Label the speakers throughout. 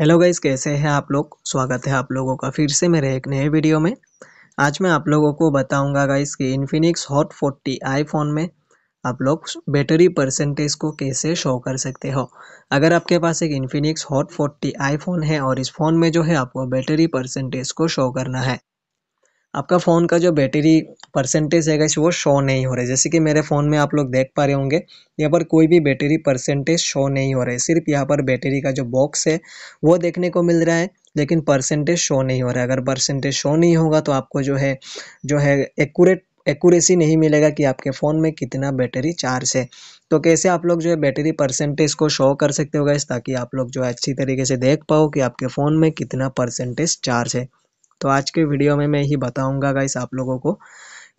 Speaker 1: hello guys कैसे हैं आप लोग स्वागत है आप लोगों का फिर से मेरे एक नए वीडियो में आज मैं आप लोगों को बताऊंगा गाइज कि इन्फिनिक्स हॉट आई आईफोन में आप लोग बैटरी परसेंटेज को कैसे शो कर सकते हो अगर आपके पास एक इन्फिनिक्स हॉट आई आईफोन है और इस फ़ोन में जो है आपको बैटरी परसेंटेज को शो करना है आपका फ़ोन का जो बैटरी परसेंटेज है वो शो नहीं हो रहा है जैसे कि मेरे फ़ोन में आप लोग देख पा रहे होंगे यहाँ पर कोई भी बैटरी परसेंटेज शो नहीं हो रहा है सिर्फ यहाँ पर बैटरी का जो बॉक्स है वो देखने को मिल रहा है लेकिन परसेंटेज शो नहीं हो रहा है अगर परसेंटेज शो नहीं होगा तो आपको जो है जो है एकूरेट एक्यूरेसी नहीं मिलेगा कि आपके फ़ोन में कितना बैटरी चार्ज है तो कैसे आप लोग जो है बैटरी परसेंटेज को शो कर सकते हो गैस ताकि आप लोग जो है अच्छी तरीके से देख पाओ कि आपके फ़ोन में कितना परसेंटेज चार्ज है तो आज के वीडियो में मैं यही बताऊंगा गाइस आप लोगों को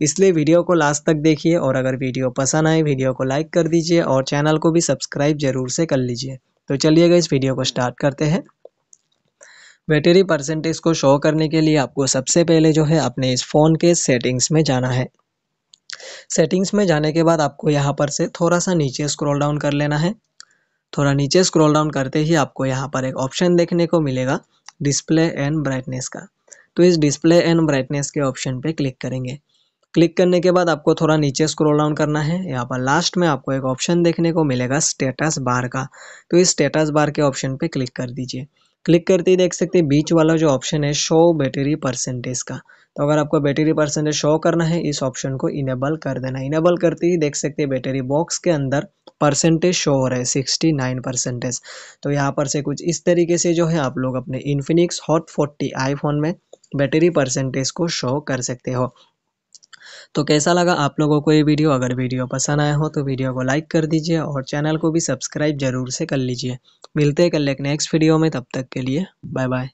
Speaker 1: इसलिए वीडियो को लास्ट तक देखिए और अगर वीडियो पसंद आए वीडियो को लाइक कर दीजिए और चैनल को भी सब्सक्राइब जरूर से कर लीजिए तो चलिएगा इस वीडियो को स्टार्ट करते हैं बैटरी परसेंटेज को शो करने के लिए आपको सबसे पहले जो है अपने इस फ़ोन के सेटिंग्स में जाना है सेटिंग्स में जाने के बाद आपको यहाँ पर से थोड़ा सा नीचे स्क्रॉल डाउन कर लेना है थोड़ा नीचे स्क्रॉल डाउन करते ही आपको यहाँ पर एक ऑप्शन देखने को मिलेगा डिस्प्ले एंड ब्राइटनेस का तो इस डिस्प्ले एंड ब्राइटनेस के ऑप्शन पे क्लिक करेंगे क्लिक करने के बाद आपको थोड़ा नीचे स्क्रॉल डाउन करना है यहाँ पर लास्ट में आपको एक ऑप्शन देखने को मिलेगा स्टेटस बार का तो इस स्टेटस बार के ऑप्शन पे क्लिक कर दीजिए क्लिक करते ही देख सकते हैं बीच वाला जो ऑप्शन है शो बैटरी परसेंटेज का तो अगर आपको बैटरी परसेंटेज शो करना है इस ऑप्शन को इनेबल कर देना इनेबल करते ही देख सकते हैं बैटरी बॉक्स के अंदर परसेंटेज शो हो रहा है सिक्सटी नाइन परसेंटेज तो यहाँ पर से कुछ इस तरीके से जो है आप लोग अपने इन्फिनिक्स हॉट फोर्टी आईफोन में बैटरी परसेंटेज को शो कर सकते हो तो कैसा लगा आप लोगों को ये वीडियो अगर वीडियो पसंद आया हो तो वीडियो को लाइक कर दीजिए और चैनल को भी सब्सक्राइब जरूर से कर लीजिए मिलते हैं कल एक नेक्स्ट वीडियो में तब तक के लिए बाय बाय